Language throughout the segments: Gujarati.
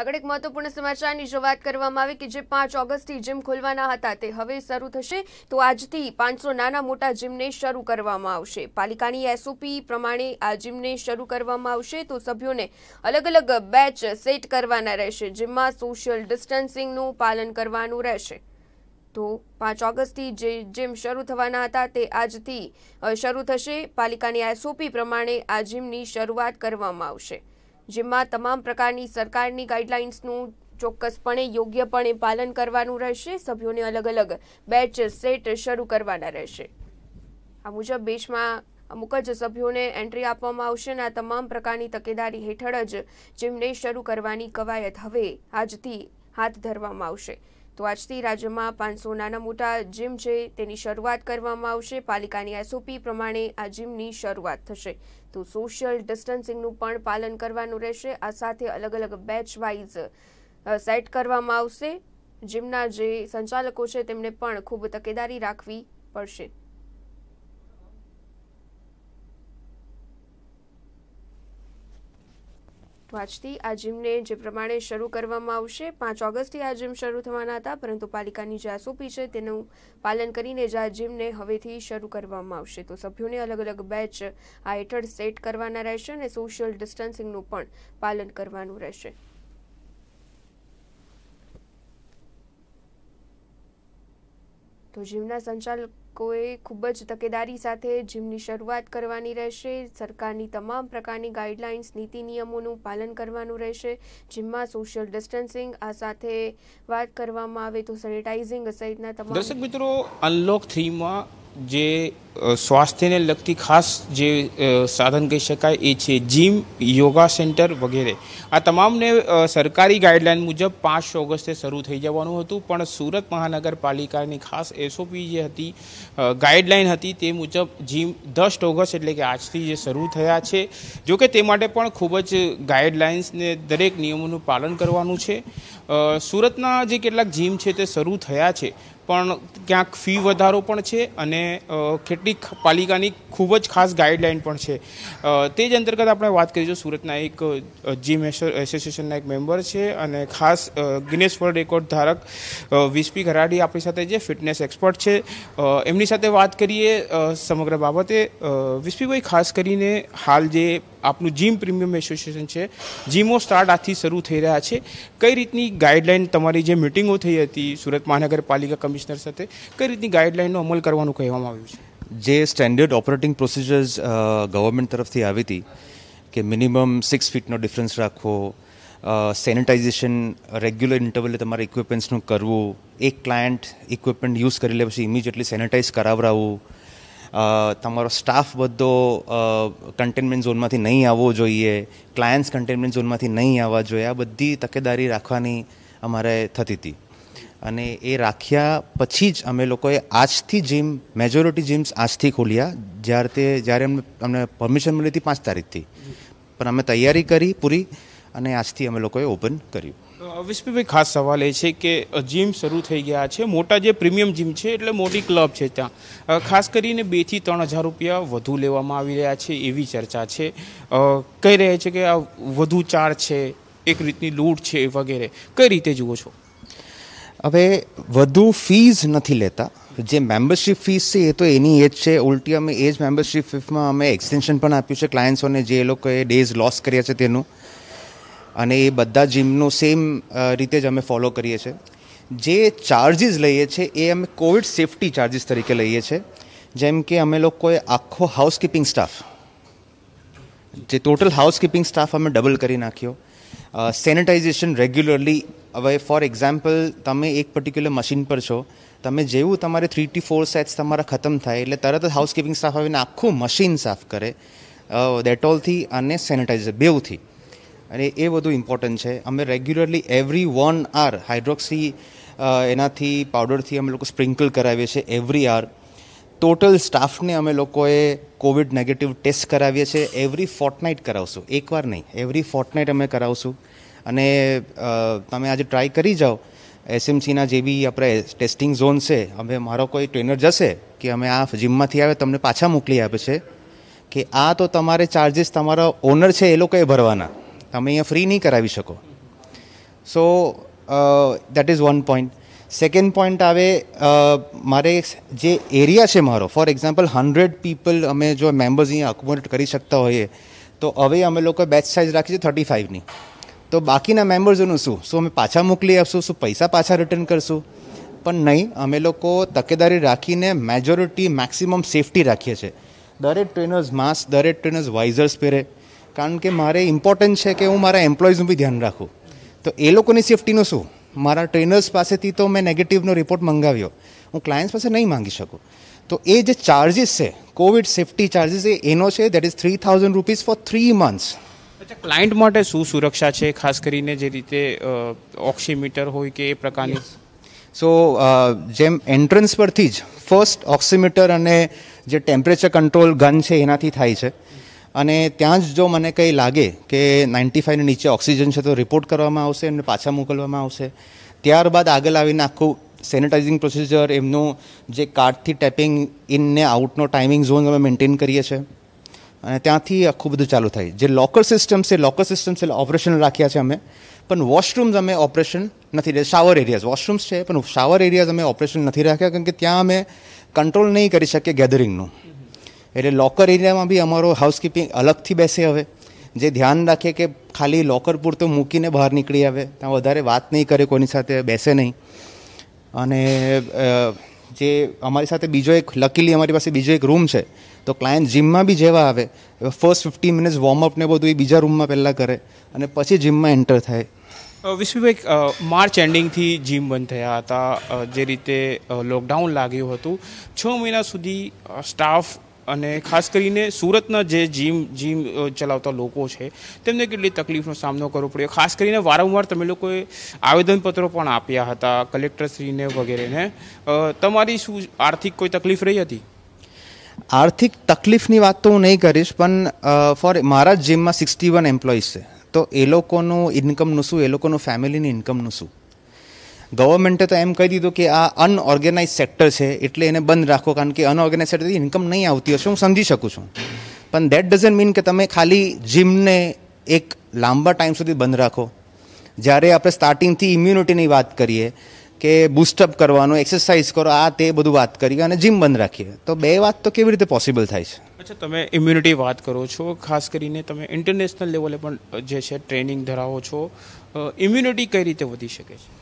આગળ એક મહત્વપૂર્ણ સમાચારની જો કરવામાં આવે કે જે પાંચ ઓગસ્ટથી જીમ ખોલવાના હતા તે હવે શરૂ થશે તો આજથી પાંચસો નાના મોટા જીમને શરૂ કરવામાં આવશે પાલિકાની એસઓપી પ્રમાણે આ જીમને શરૂ કરવામાં આવશે તો સભ્યોને અલગ અલગ બેચ સેટ કરવાના રહેશે જીમમાં સોશિયલ ડિસ્ટન્સિંગનું પાલન કરવાનું રહેશે તો પાંચ ઓગસ્ટથી જે જીમ શરૂ થવાના હતા તે આજથી શરૂ થશે પાલિકાની એસઓપી પ્રમાણે આ જીમની શરૂઆત કરવામાં આવશે જેમાં તમામ પ્રકારની સરકારની ગાઈડલાઇન્સનું ચોક્કસપણે યોગ્યપણે પાલન કરવાનું રહેશે સભ્યોને અલગ અલગ બેચ સેટ શરૂ કરવાના રહેશે આ મુજબ બેચમાં અમુક જ સભ્યોને એન્ટ્રી આપવામાં આવશે અને આ તમામ પ્રકારની તકેદારી હેઠળ જ જેમને શરૂ કરવાની કવાયત હવે આજથી હાથ ધરવામાં આવશે તો આજથી રાજ્યમાં પાંચસો નાના મોટા જીમ છે તેની શરૂઆત કરવામાં આવશે પાલિકાની એસઓપી પ્રમાણે આ જીમની શરૂઆત થશે તો સોશિયલ ડિસ્ટન્સિંગનું પણ પાલન કરવાનું રહેશે આ સાથે અલગ અલગ બેચ વાઇઝ સેટ કરવામાં આવશે જીમના જે સંચાલકો છે તેમને પણ ખૂબ તકેદારી રાખવી પડશે તો આજથી આ જીમને જે પ્રમાણે શરૂ કરવામાં આવશે પાંચ ઓગસ્ટથી આ જીમ શરૂ થવાના હતા પરંતુ પાલિકાની જે એસઓપી છે તેનું પાલન કરીને જ આ જીમને હવેથી શરૂ કરવામાં આવશે તો સભ્યોને અલગ અલગ બેચ આ હેઠળ સેટ કરવાના રહેશે અને સોશિયલ ડિસ્ટન્સિંગનું પણ પાલન કરવાનું રહેશે તો જીમના સંચાલકોએ ખૂબ જ તકેદારી સાથે જીમની શરૂઆત કરવાની રહેશે સરકારની તમામ પ્રકારની ગાઈડલાઇન્સ નીતિ નિયમોનું પાલન કરવાનું રહેશે જીમમાં સોશિયલ ડિસ્ટન્સિંગ આ સાથે વાત કરવામાં આવે તો સેનિટાઇઝિંગ સહિતના તમામ દર્શક મિત્રો અનલોક થ્રીમાં જે સ્વાસ્થ્યને લગતી ખાસ જે સાધન કહી શકાય એ છે જીમ યોગા સેન્ટર વગેરે આ તમામને સરકારી ગાઈડલાઇન મુજબ પાંચ ઓગસ્ટે શરૂ થઈ જવાનું હતું પણ સુરત મહાનગરપાલિકાની ખાસ એસઓપી જે હતી ગાઈડલાઇન હતી તે મુજબ જીમ દસ ઓગસ્ટ એટલે કે આજથી જે શરૂ થયા છે જોકે તે માટે પણ ખૂબ જ ગાઈડલાઇન્સને દરેક નિયમોનું પાલન કરવાનું છે સુરતના જે કેટલાક જીમ છે તે શરૂ થયા છે પણ ક્યાંક ફી વધારો પણ છે અને કેટલાક કેટલીક પાલિકાની ખૂબ જ ખાસ ગાઈડલાઇન પણ છે તે જ અંતર્ગત આપણે વાત કરીશું સુરતના એક જીમ એસોસિએશનના એક મેમ્બર છે અને ખાસ ગિનેશ વર્લ્ડ રેકોર્ડ ધારક વીસપી ઘરાડી આપણી સાથે જે ફિટનેસ એક્સપર્ટ છે એમની સાથે વાત કરીએ સમગ્ર બાબતે વીસપીભાઈ ખાસ કરીને હાલ જે આપનું જીમ પ્રીમિયમ એસોસિએશન છે જીમો સ્ટાર્ટ આથી શરૂ થઈ રહ્યા છે કઈ રીતની ગાઈડલાઇન તમારી જે મિટિંગો થઈ હતી સુરત મહાનગરપાલિકા કમિશનર સાથે કઈ રીતની ગાઈડલાઇનનો અમલ કરવાનું કહેવામાં આવ્યું છે જે સ્ટેન્ડર્ડ ઓપરેટિંગ પ્રોસિજર્સ ગવર્મેન્ટ તરફથી આવી હતી કે મિનિમમ સિક્સ ફીટનો ડિફરન્સ રાખવો સેનિટાઇઝેશન રેગ્યુલર ઇન્ટરવલે તમારે ઇક્વિપમેન્ટ્સનું કરવું એક ક્લાયન્ટ ઇક્વિપમેન્ટ યુઝ કરી લે પછી ઇમિજિએટલી સેનિટાઇઝ કરાવડાવવું તમારો સ્ટાફ બધો કન્ટેનમેન્ટ ઝોનમાંથી નહીં આવવો જોઈએ ક્લાયન્ટ્સ કન્ટેનમેન્ટ ઝોનમાંથી નહીં આવવા જોઈએ આ બધી તકેદારી રાખવાની અમારે થતી હતી અને એ રાખ્યા પછી જ અમે લોકોએ આજથી જીમ મેજોરિટી જીમ્સ આજથી ખોલ્યા જ્યારે તે જ્યારે અમને અમને પરમિશન મળી હતી પાંચ તારીખથી પણ અમે તૈયારી કરી પૂરી અને આજથી અમે લોકોએ ઓપન કર્યું વિસ્પીભાઈ ખાસ સવાલ એ છે કે જીમ શરૂ થઈ ગયા છે મોટા જે પ્રીમિયમ જીમ છે એટલે મોટી ક્લબ છે ત્યાં ખાસ કરીને બેથી ત્રણ હજાર રૂપિયા વધુ લેવામાં આવી રહ્યા છે એવી ચર્ચા છે કહી રહ્યા છે કે આ વધુ ચાર છે એક રીતની લૂંટ છે વગેરે કઈ રીતે જુઓ છો હવે વધુ ફીઝ નથી લેતા જે મેમ્બરશીપ ફીસ છે એ તો એની એજ છે ઉલટી અમે એ જ મેમ્બરશીપ ફીસમાં અમે એક્સટેન્શન પણ આપ્યું છે ક્લાયન્ટ્સોને જે એ લોકોએ ડેઝ લોસ કર્યા છે તેનું અને એ બધા જીમનું સેમ રીતે જ અમે ફોલો કરીએ છીએ જે ચાર્જીસ લઈએ છીએ એ અમે કોવિડ સેફટી ચાર્જીસ તરીકે લઈએ છીએ જેમ કે અમે લોકોએ આખો હાઉસકીપિંગ સ્ટાફ જે ટોટલ હાઉસકીપિંગ સ્ટાફ અમે ડબલ કરી નાખ્યો સેનિટાઇઝેશન રેગ્યુલરલી હવે ફોર એક્ઝામ્પલ તમે એક પર્ટિક્યુલર મશીન પર છો તમે જેવું તમારે થ્રી ટી ફોર સેટ્સ તમારા ખતમ થાય એટલે તરત જ હાઉસકીપિંગ સ્ટાફ આવીને આખું મશીન સાફ કરે ડેટોલથી અને સેનિટાઈઝર બેવથી અને એ બધું ઇમ્પોર્ટન્ટ છે અમે regularly every one are hydroxy એનાથી પાવડરથી અમે લોકો સ્પ્રિંકલ કરાવીએ છીએ એવરી આર ટોટલ સ્ટાફને અમે લોકોએ કોવિડ નેગેટિવ ટેસ્ટ કરાવીએ છીએ એવરી ફોર્ટનાઇટ કરાવશું એકવાર નહીં એવરી ફોર્ટનાઇટ અમે કરાવશું અને તમે આજે ટ્રાય કરી જાઓ એસએમસીના જે બી આપણે ટેસ્ટિંગ ઝોન છે અમે મારો કોઈ ટ્રેનર જશે કે અમે આ જિમમાંથી આવે તમને પાછા મોકલી આપે છે કે આ તો તમારે ચાર્જિસ તમારા ઓનર છે એ લોકોએ ભરવાના તમે અહીંયા ફ્રી નહીં કરાવી શકો so that is one point second point આવે મારે જે એરિયા છે મારો ફોર એક્ઝામ્પલ હન્ડ્રેડ પીપલ અમે જો મેમ્બર્સ અહીંયા અકોમોડેટ કરી શકતા હોઈએ તો હવે અમે લોકો બેચ સાઇઝ રાખી છે થર્ટી ફાઇવની તો બાકીના મેમ્બર્સોનું શું શું અમે પાછા મોકલી આપશું શું પૈસા પાછા રિટર્ન કરશું પણ નહીં અમે લોકો તકેદારી રાખીને મેજોરિટી મેક્સિમમ સેફટી રાખીએ છીએ દરેક ટ્રેનર્સ માસ્ક દરેક ટ્રેનર્સ વાઇઝર્સ પહેરે કારણ કે મારે ઇમ્પોર્ટન્ટ છે કે હું મારા એમ્પ્લોઈઝનું બી ધ્યાન રાખું તો એ લોકોની સેફટીનું શું મારા ટ્રેનર્સ પાસેથી તો મેં નેગેટિવનો રિપોર્ટ મંગાવ્યો હું ક્લાયન્ટ્સ પાસે નહીં માંગી શકું તો એ જે ચાર્જિસ છે કોવિડ સેફ્ટી ચાર્જિસ એ એનો છે that is three thousand rupees for three months client માટે શું સુરક્ષા છે ખાસ કરીને જે રીતે ઓક્સિમીટર હોય કે એ પ્રકારની સો જેમ એન્ટ્રન્સ પરથી જ ફર્સ્ટ ઓક્સિમીટર અને જે ટેમ્પરેચર કંટ્રોલ ગન છે એનાથી થાય છે અને ત્યાં જ જો મને કંઈ લાગે કે નાઇન્ટી ફાઇવની નીચે ઓક્સિજન છે તો રિપોર્ટ કરવામાં આવશે એમને પાછા મોકલવામાં આવશે ત્યારબાદ આગળ આવીને આખું સેનિટાઇઝિંગ પ્રોસિજર એમનું જે કાર્ડથી ટેપિંગ ઇન ને આઉટનો ટાઈમિંગ ઝોન અમે મેન્ટેન કરીએ છીએ અને ત્યાંથી આખું બધું ચાલુ થાય જે લોકર સિસ્ટમ છે લોકર સિસ્ટમ છે ઓપરેશન રાખ્યા છે અમે પણ વોશરૂમ્સ અમે ઓપરેશન નથી શાવર એરિયાઝ વોશરૂમ્સ છે પણ શાવર એરિયાઝ અમે ઓપરેશન નથી રાખ્યા કારણ કે ત્યાં અમે કંટ્રોલ નહીં કરી શકીએ ગેધરિંગનું એટલે લોકર એરિયામાં બી અમારો હાઉસકીપિંગ અલગથી બેસે હવે જે ધ્યાન રાખે કે ખાલી લોકર પૂરતું મૂકીને બહાર નીકળી આવે ત્યાં વધારે વાત નહીં કરે કોની સાથે બેસે નહીં અને જે અમારી સાથે બીજો એક લકીલી અમારી પાસે બીજો એક રૂમ છે તો ક્લાયન્ટ જિમમાં બી જેવા આવે ફર્સ્ટ ફિફ્ટી મિનિટ્સ વોર્મઅપ ને બધું એ બીજા રૂમમાં પહેલાં કરે અને પછી જિમમાં એન્ટર થાય વિશ્વભાઈ માર્ચ એન્ડિંગથી જીમ બંધ થયા હતા જે રીતે લોકડાઉન લાગ્યું હતું છ મહિના સુધી સ્ટાફ અને ખાસ કરીને સુરતના જે જીમ જીમ ચલાવતા લોકો છે તેમને કેટલી તકલીફનો સામનો કરવો પડ્યો ખાસ કરીને વારંવાર તમે લોકોએ આવેદનપત્રો પણ આપ્યા હતા કલેક્ટરશ્રીને વગેરેને તમારી શું આર્થિક કોઈ તકલીફ રહી હતી આર્થિક તકલીફની વાત તો હું નહીં કરીશ પણ ફોર મારા જીમમાં સિક્સટી વન એમ્પ્લોઈઝ છે તો એ લોકોનું ઇન્કમનું શું એ લોકોનું ફેમિલીની ઇન્કમનું શું ગવર્મેન્ટે તો એમ કહી દીધું કે આ અનઓર્ગેનાઇઝ સેક્ટર છે એટલે એને બંધ રાખો કારણ કે અનઓર્ગેનાઇઝ સેક્ટરથી ઇન્કમ નહીં આવતી હશે હું સમજી શકું છું પણ દેટ ડઝન્ટ મીન કે તમે ખાલી જીમને એક લાંબા ટાઈમ સુધી બંધ રાખો જ્યારે આપણે સ્ટાર્ટિંગથી ઇમ્યુનિટીની વાત કરીએ કે બૂસ્ટઅપ કરવાનું એક્સરસાઇઝ કરો આ તે બધું વાત કરીએ અને જીમ બંધ રાખીએ તો બે વાત તો કેવી રીતે પોસિબલ થાય છે અચ્છા તમે ઇમ્યુનિટી વાત કરો છો ખાસ કરીને તમે ઇન્ટરનેશનલ લેવલે પણ જે છે ટ્રેનિંગ ધરાવો છો ઇમ્યુનિટી કઈ રીતે વધી શકે છે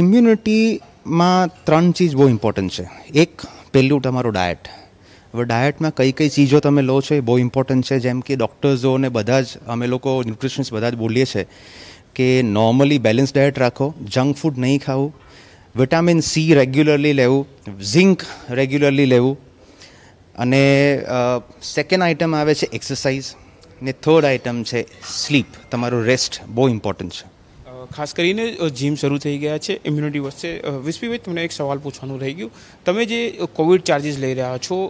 ઇમ્યુનિટીમાં ત્રણ ચીજ બહુ ઇમ્પોર્ટન્ટ છે એક પહેલું તમારું ડાયટ હવે ડાયટમાં કઈ કઈ ચીજો તમે લો છો એ બહુ ઇમ્પોર્ટન્ટ છે જેમ કે ડૉક્ટર્સો ને બધા જ અમે લોકો ન્યુટ્રિશનિસ્ટ બધા જ બોલીએ છીએ કે નોર્મલી બેલેન્સ ડાયટ રાખો જંક ફૂડ નહીં ખાવું વિટામિન સી રેગ્યુલરલી લેવું ઝિંક રેગ્યુલરલી લેવું અને સેકન્ડ આઇટમ આવે છે એક્સરસાઇઝ ને થર્ડ આઇટમ છે સ્લીપ તમારું રેસ્ટ બહુ ઇમ્પોર્ટન્ટ છે ખાસ કરીને જીમ શરૂ થઈ ગયા છે ઇમ્યુનિટી વધશે વિસ્પીભાઈ તમને એક સવાલ પૂછવાનું રહી ગયું તમે જે કોવિડ ચાર્જિસ લઈ રહ્યા છો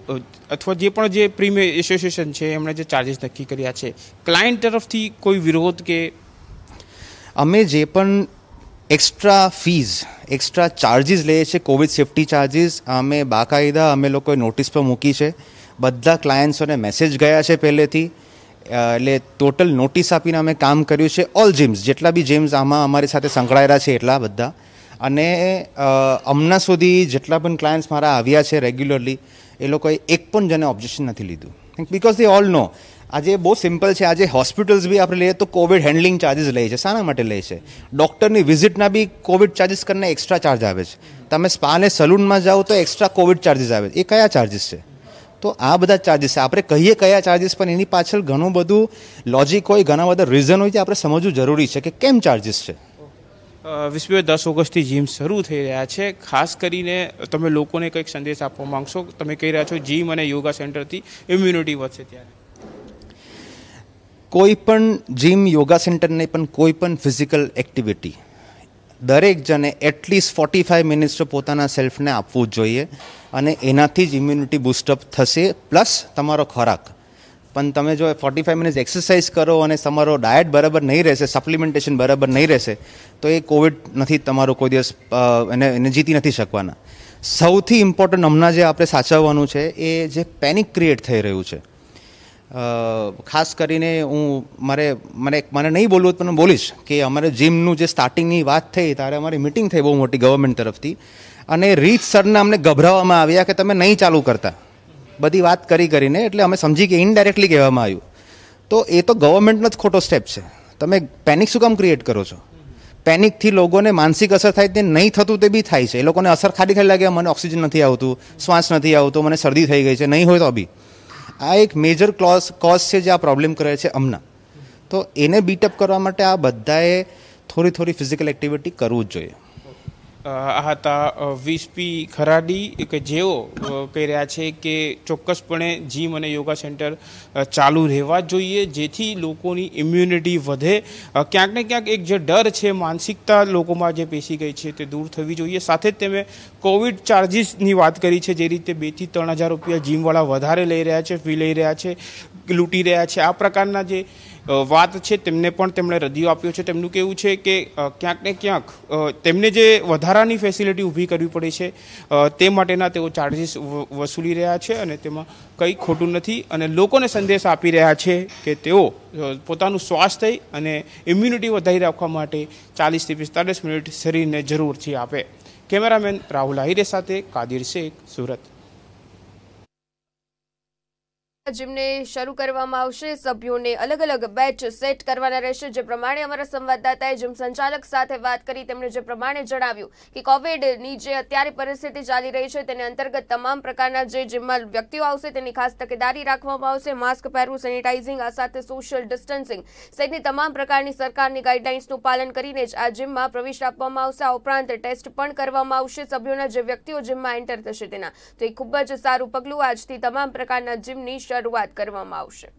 અથવા જે પણ જે પ્રીમે એસોસિએશન છે એમણે જે ચાર્જિસ નક્કી કર્યા છે ક્લાયન્ટ તરફથી કોઈ વિરોધ કે અમે જે પણ એક્સ્ટ્રા ફીઝ એક્સ્ટ્રા ચાર્જિસ લઈએ છીએ કોવિડ સેફ્ટી ચાર્જિસ અમે બાકાયદા અમે લોકોએ નોટિસ પર મૂકી છે બધા ક્લાયન્ટ્સોને મેસેજ ગયા છે પહેલેથી એટલે ટોટલ નોટિસ આપીને અમે કામ કર્યું છે ઓલ જીમ્સ જેટલા બી જીમ્સ આમાં અમારી સાથે સંકળાયેલા છે એટલા બધા અને હમણાં સુધી જેટલા પણ ક્લાયન્ટ્સ મારા આવ્યા છે રેગ્યુલરલી એ લોકોએ એક પણ જને ઓબ્જેક્શન નથી લીધું બિકોઝ દે ઓલ નો આજે બહુ સિમ્પલ છે આજે હોસ્પિટલ્સ બી આપણે લઈએ તો કોવિડ હેન્ડલિંગ ચાર્જિસ લે છે શાના માટે લે છે ડૉક્ટરની વિઝિટના બી કોવિડ ચાર્જીસ કરીને એક્સ્ટ્રા ચાર્જ આવે છે તમે સ્પા સ્પાને સલૂનમાં જાઓ તો એક્સ્ટ્રા કોવિડ ચાર્જિસ આવે છે એ કયા ચાર્જિસ છે તો આ બધા ચાર્જિસ છે આપણે કહીએ કયા ચાર્જિસ પણ એની પાછળ ઘણું બધું લોજિક હોય ઘણા બધા રીઝન હોય તે આપણે સમજવું જરૂરી છે કે કેમ ચાર્જિસ છે વિશ્વએ દસ ઓગસ્ટથી જીમ શરૂ થઈ રહ્યા છે ખાસ કરીને તમે લોકોને કંઈક સંદેશ આપવા માંગશો તમે કહી રહ્યા છો જીમ અને યોગા સેન્ટરથી ઇમ્યુનિટી વધશે ત્યારે કોઈ પણ જીમ યોગા સેન્ટરને પણ કોઈ પણ ફિઝિકલ એક્ટિવિટી દરેક જણે એટલીસ્ટ ફોર્ટી ફાઇવ મિનિટ્સ તો પોતાના સેલ્ફને આપવું જ જોઈએ અને એનાથી જ ઇમ્યુનિટી બૂસ્ટઅપ થશે પ્લસ તમારો ખોરાક પણ તમે જો ફોર્ટી ફાઈવ મિનિટ્સ એક્સરસાઇઝ કરો અને તમારો ડાયટ બરાબર નહીં રહેશે સપ્લિમેન્ટેશન બરાબર નહીં રહેશે તો એ કોવિડ નથી તમારો કોઈ દિવસ એને એને જીતી નથી શકવાના સૌથી ઇમ્પોર્ટન્ટ હમણાં જે આપણે સાચવવાનું છે એ જે પેનિક ક્રિએટ થઈ રહ્યું છે ખાસ કરીને હું મારે મને મને નહીં બોલવું પણ બોલીશ કે અમારે જીમનું જે સ્ટાર્ટિંગની વાત થઈ ત્યારે અમારી મિટિંગ થઈ બહુ મોટી ગવર્મેન્ટ તરફથી અને રીત સરને અમને ગભરાવવામાં આવ્યા કે તમે નહીં ચાલુ કરતા બધી વાત કરી કરીને એટલે અમે સમજી કે ઇનડાયરેક્ટલી કહેવામાં આવ્યું તો એ તો ગવર્મેન્ટનો જ ખોટો સ્ટેપ છે તમે પેનિક શું કામ ક્રિએટ કરો છો પેનિકથી લોકોને માનસિક અસર થાય તે નહીં થતું તે બી થાય છે એ લોકોને અસર ખાલી ખાલી લાગે મને ઓક્સિજન નથી આવતું શ્વાસ નથી આવતું મને શરદી થઈ ગઈ છે નહીં હોય તો બી આ એક મેજર ક્લોસ કોઝ છે જે આ પ્રોબ્લેમ કરે છે હમણાં તો એને બીટઅપ કરવા માટે આ બધાએ થોડી થોડી ફિઝિકલ એક્ટિવિટી કરવું જ જોઈએ આ હતા વીસપી ખરાડી કે જેઓ કહી રહ્યા છે કે ચોક્કસપણે જીમ અને યોગા સેન્ટર ચાલુ રહેવા જોઈએ જેથી લોકોની ઇમ્યુનિટી વધે ક્યાંક ને ક્યાંક એક જે ડર છે માનસિકતા લોકોમાં જે પેસી ગઈ છે તે દૂર થવી જોઈએ સાથે જ તમે કોવિડ ચાર્જીસની વાત કરી છે જે રીતે બેથી ત્રણ હજાર રૂપિયા જીમવાળા વધારે લઈ રહ્યા છે ફી લઈ રહ્યા છે લૂંટી રહ્યા છે આ પ્રકારના જે વાત છે તેમને પણ તેમણે રદિયો આપ્યો છે તેમનું કેવું છે કે ક્યાંક ને ક્યાંક તેમને જે વધારાની ફેસિલિટી ઊભી કરવી પડે છે તે માટેના તેઓ ચાર્જીસ વસૂલી રહ્યા છે અને તેમાં કંઈ ખોટું નથી અને લોકોને સંદેશ આપી રહ્યા છે કે તેઓ પોતાનું સ્વાસ્થ્ય અને ઇમ્યુનિટી વધારી રાખવા માટે ચાલીસથી પિસ્તાલીસ મિનિટ શરીરને જરૂરથી આપે કેમેરામેન રાહુલ આહિરે સાથે કાદિર શેખ સુરત જીમને શરૂ કરવામાં આવશે સભ્યોને અલગ અલગ બેચ સેટ કરવાના રહેશે જે પ્રમાણે અમારા સંવાદદાતાએ જીમ સંચાલક સાથે વાત કરી તેમણે જે પ્રમાણે જણાવ્યું કે કોવિડની જે અત્યારે પરિસ્થિતિ ચાલી રહી છે તેની અંતર્ગત તમામ પ્રકારના જે જીમમાં વ્યક્તિઓ આવશે તેની ખાસ તકેદારી રાખવામાં આવશે માસ્ક પહેરવું સેનિટાઇઝિંગ આ સાથે સોશિયલ ડિસ્ટન્સિંગ સહિતની તમામ પ્રકારની સરકારની ગાઈડલાઇન્સનું પાલન કરીને જ આ જીમમાં પ્રવેશ આપવામાં આવશે આ ઉપરાંત ટેસ્ટ પણ કરવામાં આવશે સભ્યોના જે વ્યક્તિઓ જીમમાં એન્ટર થશે તેના તો એ ખૂબ જ સારું પગલું આજથી તમામ પ્રકારના જીમની શરૂઆત કરવામાં આવશે